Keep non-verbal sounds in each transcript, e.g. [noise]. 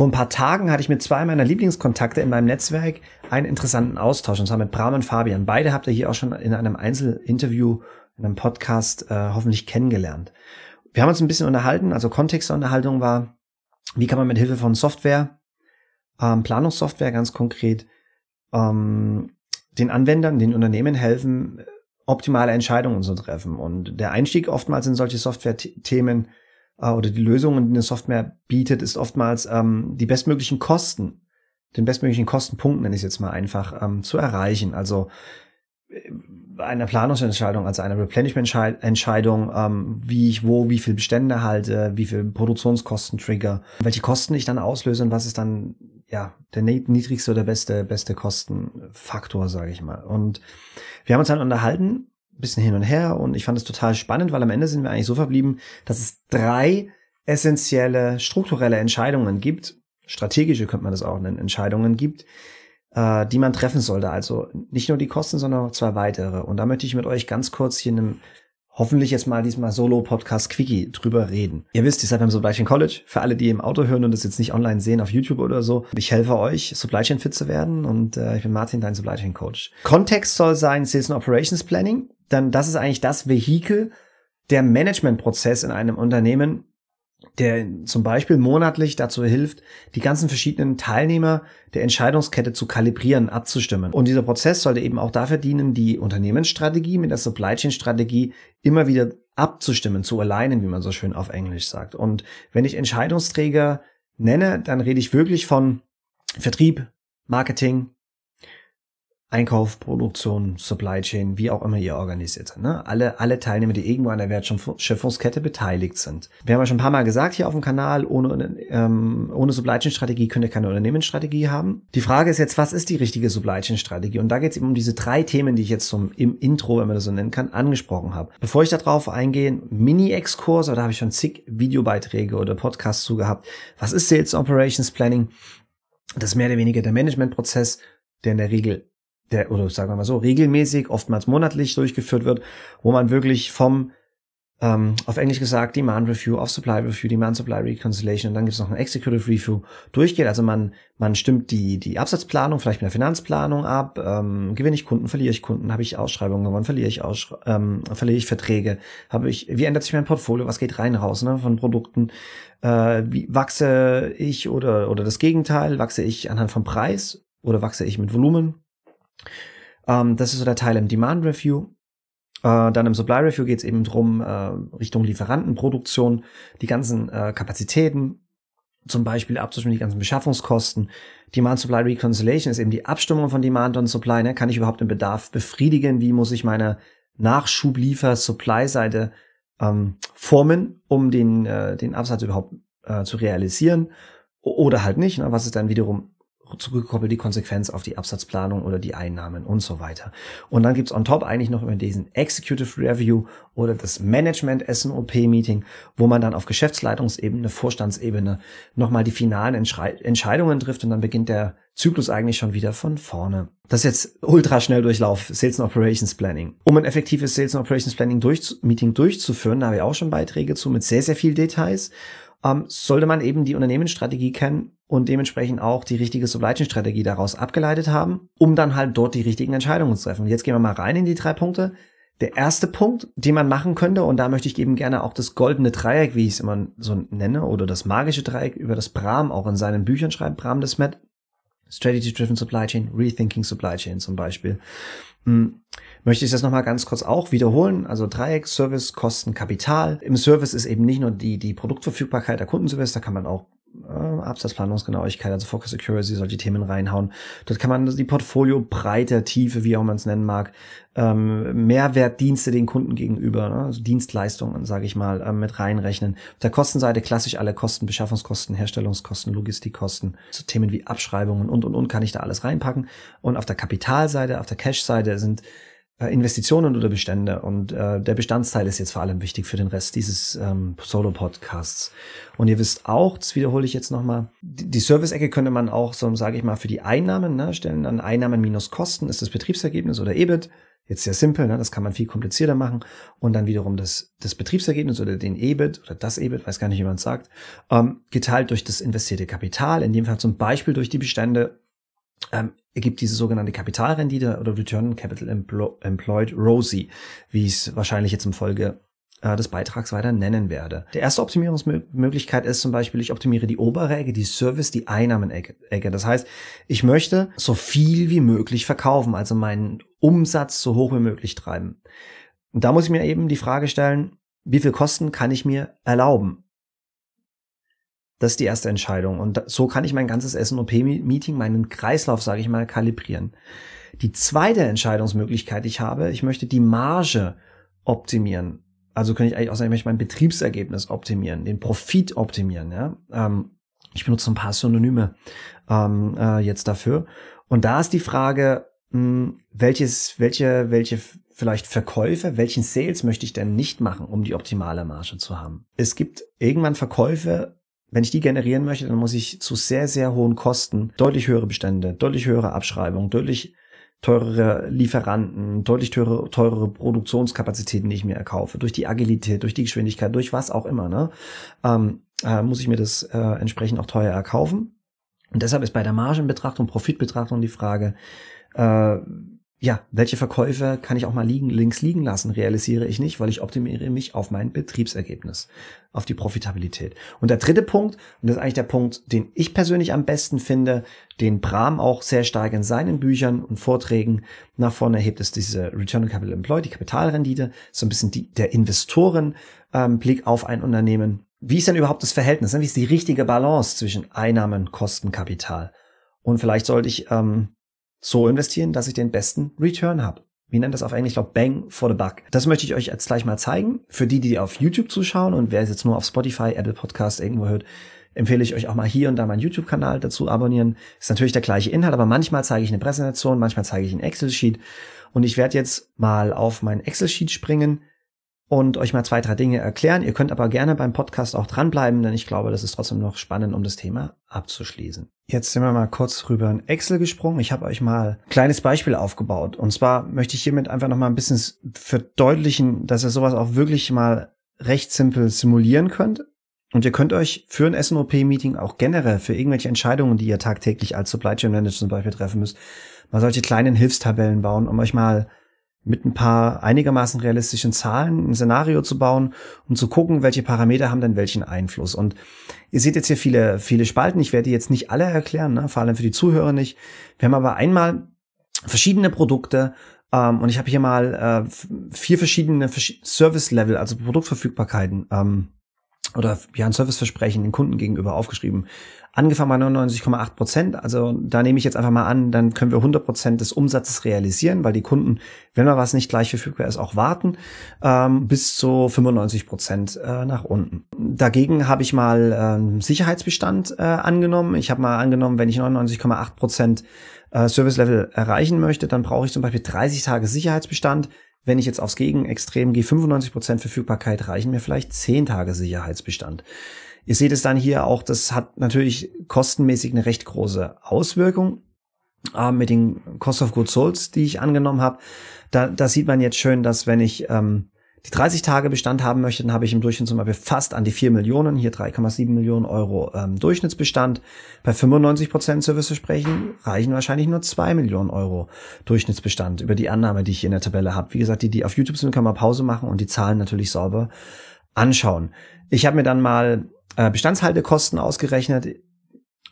Vor ein paar Tagen hatte ich mit zwei meiner Lieblingskontakte in meinem Netzwerk einen interessanten Austausch, und zwar mit Bram und Fabian. Beide habt ihr hier auch schon in einem Einzelinterview, in einem Podcast äh, hoffentlich kennengelernt. Wir haben uns ein bisschen unterhalten, also Kontext der Unterhaltung war, wie kann man mit Hilfe von Software, ähm, Planungssoftware ganz konkret, ähm, den Anwendern, den Unternehmen helfen, optimale Entscheidungen zu treffen. Und der Einstieg oftmals in solche Software-Themen äh, oder die Lösungen, die eine Software bietet, ist oftmals ähm, die bestmöglichen Kosten, den bestmöglichen Kostenpunkt, nenne ich es jetzt mal einfach, ähm, zu erreichen. Also äh, einer Planungsentscheidung, also einer Replenishment-Entscheidung, ähm, wie ich wo, wie viel Bestände halte, wie viel Produktionskosten trigger, welche Kosten ich dann auslöse und was ist dann ja der niedrigste oder beste beste Kostenfaktor, sage ich mal. Und wir haben uns dann unterhalten bisschen hin und her und ich fand es total spannend, weil am Ende sind wir eigentlich so verblieben, dass es drei essentielle strukturelle Entscheidungen gibt, strategische könnte man das auch nennen, Entscheidungen gibt, äh, die man treffen sollte. Also nicht nur die Kosten, sondern auch zwei weitere. Und da möchte ich mit euch ganz kurz hier in einem hoffentlich jetzt mal diesmal Solo-Podcast Quickie drüber reden. Ihr wisst, ich seid beim Supply Chain College. Für alle, die im Auto hören und das jetzt nicht online sehen auf YouTube oder so, ich helfe euch, Supply Chain fit zu werden und äh, ich bin Martin, dein Supply Chain Coach. Kontext soll sein Sales and Operations Planning. Dann das ist eigentlich das Vehikel, der Managementprozess in einem Unternehmen, der zum Beispiel monatlich dazu hilft, die ganzen verschiedenen Teilnehmer der Entscheidungskette zu kalibrieren, abzustimmen. Und dieser Prozess sollte eben auch dafür dienen, die Unternehmensstrategie mit der Supply Chain Strategie immer wieder abzustimmen, zu alignen, wie man so schön auf Englisch sagt. Und wenn ich Entscheidungsträger nenne, dann rede ich wirklich von Vertrieb, Marketing, Einkauf, Produktion, Supply Chain, wie auch immer ihr organisiert. seid. Ne? Alle, alle Teilnehmer, die irgendwo an der Wertschöpfungskette beteiligt sind. Wir haben ja schon ein paar Mal gesagt hier auf dem Kanal, ohne, ähm, ohne Supply Chain Strategie könnt ihr keine Unternehmensstrategie haben. Die Frage ist jetzt, was ist die richtige Supply Chain Strategie? Und da geht es eben um diese drei Themen, die ich jetzt zum, im Intro, wenn man das so nennen kann, angesprochen habe. Bevor ich darauf eingehe, Mini-Exkurs, da habe ich schon zig Videobeiträge oder Podcasts zu gehabt. Was ist Sales Operations Planning? Das ist mehr oder weniger der Managementprozess, der in der Regel der, oder sagen wir mal so, regelmäßig, oftmals monatlich durchgeführt wird, wo man wirklich vom, ähm, auf Englisch gesagt, Demand Review, Off Supply Review, Demand Supply Reconciliation und dann gibt es noch ein Executive Review durchgeht. Also man, man stimmt die, die Absatzplanung, vielleicht mit der Finanzplanung ab, ähm, gewinne ich Kunden, verliere ich Kunden, habe ich Ausschreibungen gewonnen, verliere ich, Aussch ähm, verliere ich Verträge, habe ich, wie ändert sich mein Portfolio, was geht rein, raus, ne, von Produkten, äh, wie wachse ich oder, oder das Gegenteil, wachse ich anhand vom Preis oder wachse ich mit Volumen, ähm, das ist so der Teil im Demand Review. Äh, dann im Supply Review geht es eben drum, äh, Richtung Lieferantenproduktion, die ganzen äh, Kapazitäten, zum Beispiel abzustimmen, die ganzen Beschaffungskosten. Demand Supply Reconciliation ist eben die Abstimmung von Demand und Supply. Ne? Kann ich überhaupt den Bedarf befriedigen? Wie muss ich meine Nachschubliefer-Supply-Seite ähm, formen, um den, äh, den Absatz überhaupt äh, zu realisieren? O oder halt nicht. Ne? Was ist dann wiederum zugekoppelt die Konsequenz auf die Absatzplanung oder die Einnahmen und so weiter. Und dann gibt's on top eigentlich noch immer diesen Executive Review oder das Management SNOP Meeting, wo man dann auf Geschäftsleitungsebene, Vorstandsebene nochmal die finalen Entschrei Entscheidungen trifft und dann beginnt der Zyklus eigentlich schon wieder von vorne. Das ist jetzt ultraschnell Durchlauf, Sales and Operations Planning. Um ein effektives Sales and Operations Planning durch, Meeting durchzuführen, da habe ich auch schon Beiträge zu mit sehr, sehr viel Details, ähm, sollte man eben die Unternehmensstrategie kennen und dementsprechend auch die richtige Supply Chain Strategie daraus abgeleitet haben, um dann halt dort die richtigen Entscheidungen zu treffen. Und jetzt gehen wir mal rein in die drei Punkte. Der erste Punkt, den man machen könnte, und da möchte ich eben gerne auch das goldene Dreieck, wie ich es immer so nenne, oder das magische Dreieck, über das Bram auch in seinen Büchern schreibt, Brahm Desmet, Strategy-Driven Supply Chain, Rethinking Supply Chain zum Beispiel. Hm. Möchte ich das nochmal ganz kurz auch wiederholen? Also Dreieck, Service, Kosten, Kapital. Im Service ist eben nicht nur die, die Produktverfügbarkeit der Kundenservice, da kann man auch äh, Absatzplanungsgenauigkeit, also Focus Accuracy, solche Themen reinhauen. Dort kann man die Portfolio breiter, Tiefe, wie auch man es nennen mag, ähm, Mehrwertdienste den Kunden gegenüber, ne? also Dienstleistungen, sage ich mal, ähm, mit reinrechnen. Auf der Kostenseite klassisch alle Kosten, Beschaffungskosten, Herstellungskosten, Logistikkosten, so Themen wie Abschreibungen und und und kann ich da alles reinpacken. Und auf der Kapitalseite, auf der Cash-Seite sind äh, Investitionen oder Bestände. Und äh, der Bestandsteil ist jetzt vor allem wichtig für den Rest dieses ähm, Solo-Podcasts. Und ihr wisst auch, das wiederhole ich jetzt nochmal, die, die Service-Ecke könnte man auch so, sage ich mal, für die Einnahmen ne, stellen. Dann Einnahmen minus Kosten ist das Betriebsergebnis oder EBIT. Jetzt sehr simpel, ne? das kann man viel komplizierter machen. Und dann wiederum das, das Betriebsergebnis oder den EBIT oder das EBIT, weiß gar nicht, wie man es sagt, ähm, geteilt durch das investierte Kapital, in dem Fall zum Beispiel durch die Bestände ähm, ergibt diese sogenannte Kapitalrendite oder Return Capital Employed ROSI, wie ich es wahrscheinlich jetzt im Folge äh, des Beitrags weiter nennen werde. Der erste Optimierungsmöglichkeit ist zum Beispiel, ich optimiere die obere Ecke, die Service, die Einnahmenecke. Das heißt, ich möchte so viel wie möglich verkaufen, also meinen Umsatz so hoch wie möglich treiben. Und da muss ich mir eben die Frage stellen, wie viel Kosten kann ich mir erlauben? Das ist die erste Entscheidung. Und so kann ich mein ganzes snop meeting meinen Kreislauf, sage ich mal, kalibrieren. Die zweite Entscheidungsmöglichkeit, die ich habe, ich möchte die Marge optimieren. Also könnte ich eigentlich auch sagen, ich möchte mein Betriebsergebnis optimieren, den Profit optimieren. Ja? Ähm, ich benutze ein paar Synonyme ähm, äh, jetzt dafür. Und da ist die Frage, mh, hm, welches, welche, welche vielleicht Verkäufe, welchen Sales möchte ich denn nicht machen, um die optimale Marge zu haben? Es gibt irgendwann Verkäufe, wenn ich die generieren möchte, dann muss ich zu sehr, sehr hohen Kosten deutlich höhere Bestände, deutlich höhere Abschreibungen, deutlich teurere Lieferanten, deutlich teure, teurere Produktionskapazitäten, die ich mir erkaufe, durch die Agilität, durch die Geschwindigkeit, durch was auch immer, ne, ähm, äh, muss ich mir das äh, entsprechend auch teuer erkaufen. Und deshalb ist bei der Margenbetrachtung, Profitbetrachtung die Frage, äh, ja, welche Verkäufe kann ich auch mal liegen, links liegen lassen, realisiere ich nicht, weil ich optimiere mich auf mein Betriebsergebnis, auf die Profitabilität. Und der dritte Punkt, und das ist eigentlich der Punkt, den ich persönlich am besten finde, den Bram auch sehr stark in seinen Büchern und Vorträgen nach vorne hebt, ist diese Return on Capital Employed, die Kapitalrendite, so ein bisschen die, der Investorenblick ähm, auf ein Unternehmen. Wie ist denn überhaupt das Verhältnis? Ne? Wie ist die richtige Balance zwischen Einnahmen, Kosten, Kapital? Und vielleicht sollte ich ähm, so investieren, dass ich den besten Return habe. Wie nennt das auf Englisch, Ich glaube Bang for the Buck. Das möchte ich euch jetzt gleich mal zeigen. Für die, die auf YouTube zuschauen und wer es jetzt nur auf Spotify, Apple Podcast irgendwo hört, empfehle ich euch auch mal hier und da meinen YouTube-Kanal dazu abonnieren. Ist natürlich der gleiche Inhalt, aber manchmal zeige ich eine Präsentation, manchmal zeige ich einen Excel-Sheet. Und ich werde jetzt mal auf mein Excel-Sheet springen und euch mal zwei, drei Dinge erklären. Ihr könnt aber gerne beim Podcast auch dranbleiben, denn ich glaube, das ist trotzdem noch spannend, um das Thema abzuschließen. Jetzt sind wir mal kurz rüber in Excel gesprungen. Ich habe euch mal ein kleines Beispiel aufgebaut. Und zwar möchte ich hiermit einfach noch mal ein bisschen verdeutlichen, dass ihr sowas auch wirklich mal recht simpel simulieren könnt. Und ihr könnt euch für ein SNOP-Meeting auch generell für irgendwelche Entscheidungen, die ihr tagtäglich als Supply Chain Manager zum Beispiel treffen müsst, mal solche kleinen Hilfstabellen bauen, um euch mal mit ein paar einigermaßen realistischen Zahlen ein Szenario zu bauen und um zu gucken, welche Parameter haben denn welchen Einfluss. Und ihr seht jetzt hier viele, viele Spalten. Ich werde die jetzt nicht alle erklären, ne? vor allem für die Zuhörer nicht. Wir haben aber einmal verschiedene Produkte ähm, und ich habe hier mal äh, vier verschiedene Service-Level, also Produktverfügbarkeiten ähm, oder ja, ein Serviceversprechen den Kunden gegenüber aufgeschrieben. Angefangen bei 99,8 Prozent, also da nehme ich jetzt einfach mal an, dann können wir 100 Prozent des Umsatzes realisieren, weil die Kunden, wenn mal was nicht gleich verfügbar ist, auch warten, ähm, bis zu 95 Prozent äh, nach unten. Dagegen habe ich mal ähm, Sicherheitsbestand äh, angenommen. Ich habe mal angenommen, wenn ich 99,8 Prozent äh, Service Level erreichen möchte, dann brauche ich zum Beispiel 30 Tage Sicherheitsbestand, wenn ich jetzt aufs Gegenextrem gehe, 95% Prozent Verfügbarkeit reichen mir vielleicht 10 Tage Sicherheitsbestand. Ihr seht es dann hier auch, das hat natürlich kostenmäßig eine recht große Auswirkung äh, mit den Cost of Good Souls, die ich angenommen habe. Da, da sieht man jetzt schön, dass wenn ich ähm, die 30 Tage Bestand haben möchte, dann habe ich im Durchschnitt zum Beispiel fast an die 4 Millionen, hier 3,7 Millionen Euro ähm, Durchschnittsbestand. Bei 95 Prozent sprechen reichen wahrscheinlich nur 2 Millionen Euro Durchschnittsbestand über die Annahme, die ich hier in der Tabelle habe. Wie gesagt, die, die auf YouTube sind, können man Pause machen und die Zahlen natürlich sauber anschauen. Ich habe mir dann mal äh, Bestandshaltekosten ausgerechnet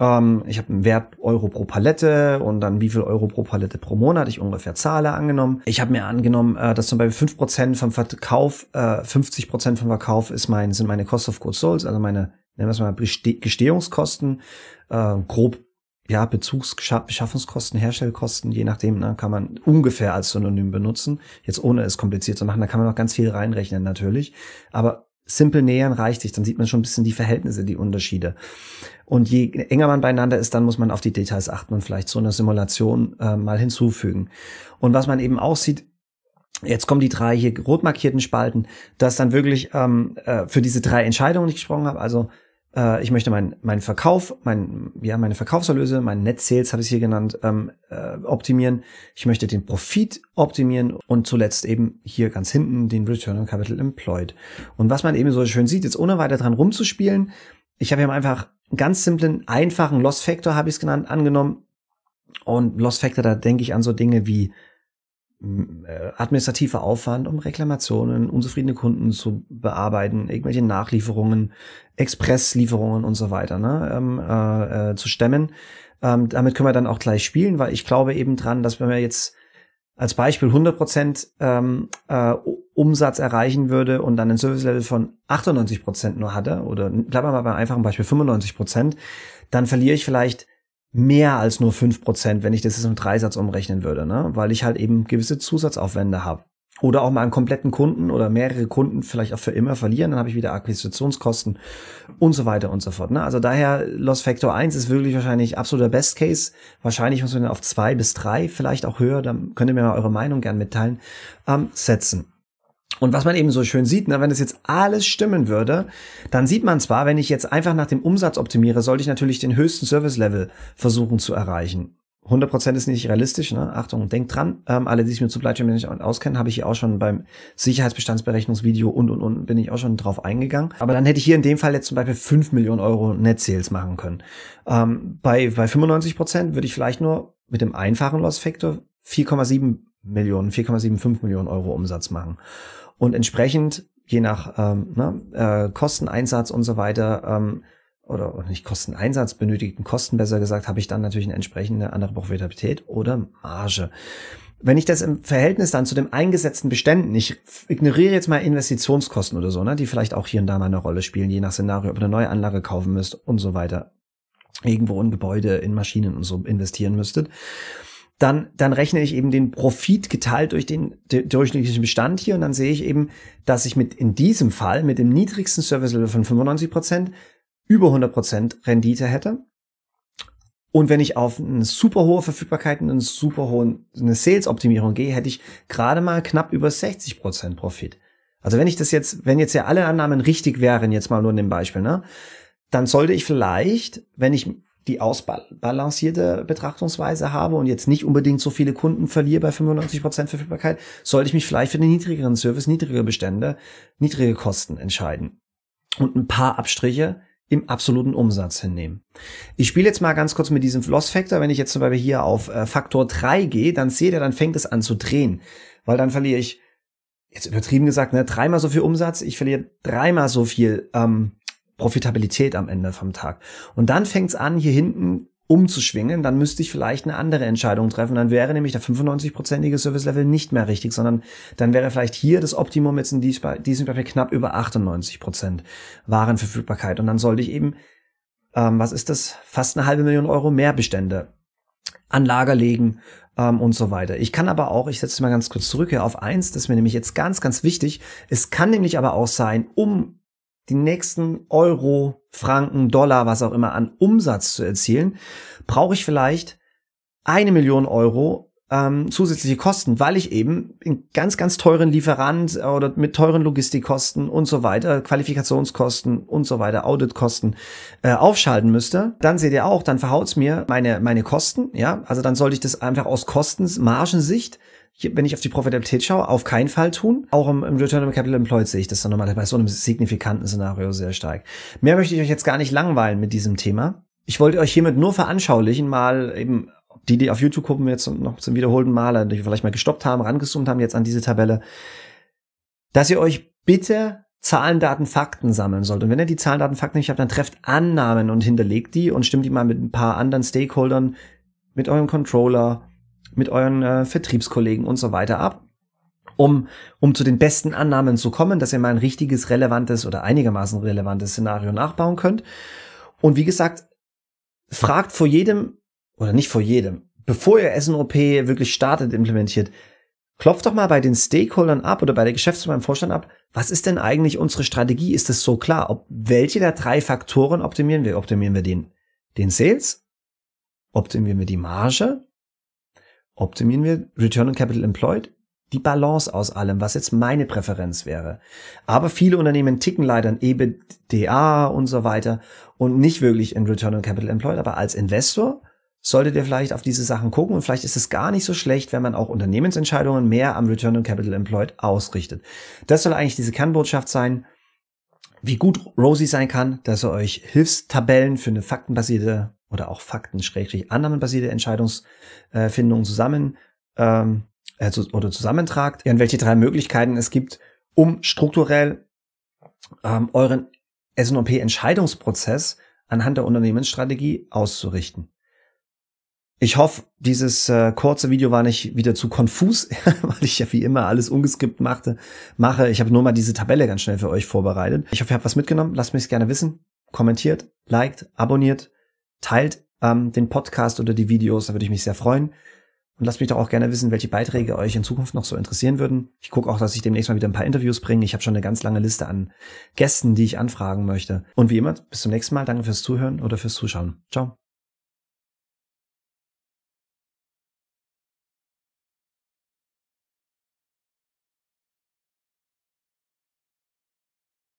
ähm, ich habe einen Wert Euro pro Palette und dann wie viel Euro pro Palette pro Monat ich ungefähr zahle angenommen. Ich habe mir angenommen, äh, dass zum Beispiel 5% vom Verkauf, äh, 50% vom Verkauf ist mein, sind meine Cost of Goods Sold, also meine, nennen wir es mal, Gestehungskosten, äh, grob ja, Bezugsbeschaffungskosten, Herstellkosten, je nachdem, ne, kann man ungefähr als Synonym benutzen. Jetzt ohne es kompliziert zu machen, da kann man noch ganz viel reinrechnen natürlich. Aber simpel nähern reicht sich. Dann sieht man schon ein bisschen die Verhältnisse, die Unterschiede. Und je enger man beieinander ist, dann muss man auf die Details achten und vielleicht so eine Simulation äh, mal hinzufügen. Und was man eben auch sieht, Jetzt kommen die drei hier rot markierten Spalten, dass dann wirklich ähm, äh, für diese drei Entscheidungen, die ich gesprochen habe, also äh, ich möchte meinen mein Verkauf, mein, ja, meine Verkaufserlöse, mein Net Sales habe ich hier genannt, ähm, äh, optimieren. Ich möchte den Profit optimieren und zuletzt eben hier ganz hinten den Return on Capital Employed. Und was man eben so schön sieht, jetzt ohne weiter dran rumzuspielen, ich habe hier einfach einen ganz simplen, einfachen Loss Factor, habe ich es genannt, angenommen. Und Loss Factor, da denke ich an so Dinge wie äh, administrativer Aufwand, um Reklamationen, unzufriedene Kunden zu bearbeiten, irgendwelche Nachlieferungen, Expresslieferungen und so weiter ne, ähm, äh, äh, zu stemmen. Ähm, damit können wir dann auch gleich spielen, weil ich glaube eben dran, dass wenn wir jetzt als Beispiel 100 Prozent ähm, äh, Umsatz erreichen würde und dann ein Service-Level von 98 Prozent nur hatte, oder bleiben wir mal beim einfachen Beispiel 95 Prozent, dann verliere ich vielleicht mehr als nur fünf Prozent, wenn ich das jetzt im Dreisatz umrechnen würde, ne? weil ich halt eben gewisse Zusatzaufwände habe. Oder auch mal einen kompletten Kunden oder mehrere Kunden vielleicht auch für immer verlieren, dann habe ich wieder Akquisitionskosten und so weiter und so fort. Ne? Also daher Loss Factor 1 ist wirklich wahrscheinlich absoluter Best Case. Wahrscheinlich muss man auf zwei bis drei, vielleicht auch höher, dann könnt ihr mir mal eure Meinung gern mitteilen, ähm, setzen. Und was man eben so schön sieht, ne, wenn das jetzt alles stimmen würde, dann sieht man zwar, wenn ich jetzt einfach nach dem Umsatz optimiere, sollte ich natürlich den höchsten Service-Level versuchen zu erreichen. 100% ist nicht realistisch, ne? Achtung, denkt dran. Ähm, alle, die sich mit Supply Chain Management auskennen, habe ich hier auch schon beim Sicherheitsbestandsberechnungsvideo und, und, und bin ich auch schon drauf eingegangen. Aber dann hätte ich hier in dem Fall jetzt zum Beispiel 5 Millionen Euro Net-Sales machen können. Ähm, bei, bei 95% würde ich vielleicht nur mit dem einfachen Loss-Factor 4,7 Millionen, 4,75 Millionen Euro Umsatz machen. Und entsprechend, je nach ähm, ne, äh, Kosteneinsatz und so weiter, ähm, oder, nicht Kosteneinsatz, benötigten Kosten besser gesagt, habe ich dann natürlich eine entsprechende andere Profitabilität oder Marge. Wenn ich das im Verhältnis dann zu dem eingesetzten Beständen, ich ignoriere jetzt mal Investitionskosten oder so, ne, die vielleicht auch hier und da mal eine Rolle spielen, je nach Szenario, ob ihr eine neue Anlage kaufen müsst und so weiter, irgendwo in Gebäude, in Maschinen und so investieren müsstet dann, dann rechne ich eben den Profit geteilt durch den durchschnittlichen Bestand hier und dann sehe ich eben, dass ich mit in diesem Fall mit dem niedrigsten Service Level von 95% über 100% Rendite hätte. Und wenn ich auf eine super hohe Verfügbarkeit und eine super hohe eine Sales-Optimierung gehe, hätte ich gerade mal knapp über 60% Profit. Also wenn ich das jetzt, wenn jetzt ja alle Annahmen richtig wären, jetzt mal nur in dem Beispiel, ne, dann sollte ich vielleicht, wenn ich die ausbalancierte Betrachtungsweise habe und jetzt nicht unbedingt so viele Kunden verliere bei 95% Verfügbarkeit, sollte ich mich vielleicht für den niedrigeren Service, niedrige Bestände, niedrige Kosten entscheiden. Und ein paar Abstriche im absoluten Umsatz hinnehmen. Ich spiele jetzt mal ganz kurz mit diesem Loss Factor. Wenn ich jetzt zum Beispiel hier auf äh, Faktor 3 gehe, dann seht ihr, dann fängt es an zu drehen. Weil dann verliere ich, jetzt übertrieben gesagt, ne, dreimal so viel Umsatz, ich verliere dreimal so viel ähm, Profitabilität am Ende vom Tag. Und dann fängt es an, hier hinten umzuschwingen, dann müsste ich vielleicht eine andere Entscheidung treffen. Dann wäre nämlich der 95-prozentige Service-Level nicht mehr richtig, sondern dann wäre vielleicht hier das Optimum jetzt in diesem Beispiel knapp über 98 Prozent Warenverfügbarkeit. Und dann sollte ich eben, ähm, was ist das, fast eine halbe Million Euro mehr Bestände an Lager legen ähm, und so weiter. Ich kann aber auch, ich setze mal ganz kurz zurück hier auf eins, das ist mir nämlich jetzt ganz, ganz wichtig. Es kann nämlich aber auch sein, um die nächsten Euro, Franken, Dollar, was auch immer an Umsatz zu erzielen, brauche ich vielleicht eine Million Euro ähm, zusätzliche Kosten, weil ich eben in ganz, ganz teuren Lieferant oder mit teuren Logistikkosten und so weiter, Qualifikationskosten und so weiter, Auditkosten äh, aufschalten müsste. Dann seht ihr auch, dann verhaut's mir meine, meine Kosten, ja. Also dann sollte ich das einfach aus Kostens, Margensicht hier, wenn ich auf die Profitabilität schaue, auf keinen Fall tun. Auch im, im Return on Capital Employed sehe ich das dann nochmal bei so einem signifikanten Szenario sehr stark. Mehr möchte ich euch jetzt gar nicht langweilen mit diesem Thema. Ich wollte euch hiermit nur veranschaulichen, mal eben die, die auf YouTube gucken, jetzt noch zum wiederholten Male, die vielleicht mal gestoppt haben, rangezoomt haben jetzt an diese Tabelle, dass ihr euch bitte Zahlen, Daten, Fakten sammeln sollt. Und wenn ihr die Zahlen, Daten, Fakten nicht habt, dann trefft Annahmen und hinterlegt die und stimmt die mal mit ein paar anderen Stakeholdern, mit eurem Controller, mit euren äh, Vertriebskollegen und so weiter ab um, um zu den besten Annahmen zu kommen, dass ihr mal ein richtiges, relevantes oder einigermaßen relevantes Szenario nachbauen könnt. Und wie gesagt, fragt vor jedem, oder nicht vor jedem, bevor ihr SNOP wirklich startet, implementiert, klopft doch mal bei den Stakeholdern ab oder bei der Geschäftsführung, beim Vorstand ab, was ist denn eigentlich unsere Strategie? Ist es so klar? Ob, welche der drei Faktoren optimieren wir? Optimieren wir den, den Sales? Optimieren wir die Marge? optimieren wir Return on Capital Employed, die Balance aus allem, was jetzt meine Präferenz wäre. Aber viele Unternehmen ticken leider in EBITDA und so weiter und nicht wirklich in Return on Capital Employed, aber als Investor solltet ihr vielleicht auf diese Sachen gucken und vielleicht ist es gar nicht so schlecht, wenn man auch Unternehmensentscheidungen mehr am Return on Capital Employed ausrichtet. Das soll eigentlich diese Kernbotschaft sein, wie gut Rosie sein kann, dass er euch Hilfstabellen für eine faktenbasierte oder auch Fakten, schrägstrich annahmenbasierte Entscheidungsfindungen äh, zusammen ähm, äh, oder zusammentragt, und welche drei Möglichkeiten es gibt, um strukturell ähm, euren S&P-Entscheidungsprozess anhand der Unternehmensstrategie auszurichten. Ich hoffe, dieses äh, kurze Video war nicht wieder zu konfus, [laughs] weil ich ja wie immer alles ungeskippt machte, mache. Ich habe nur mal diese Tabelle ganz schnell für euch vorbereitet. Ich hoffe, ihr habt was mitgenommen. Lasst mich es gerne wissen. Kommentiert, liked, abonniert. Teilt ähm, den Podcast oder die Videos, da würde ich mich sehr freuen. Und lasst mich doch auch gerne wissen, welche Beiträge euch in Zukunft noch so interessieren würden. Ich gucke auch, dass ich demnächst mal wieder ein paar Interviews bringe. Ich habe schon eine ganz lange Liste an Gästen, die ich anfragen möchte. Und wie immer, bis zum nächsten Mal. Danke fürs Zuhören oder fürs Zuschauen. Ciao.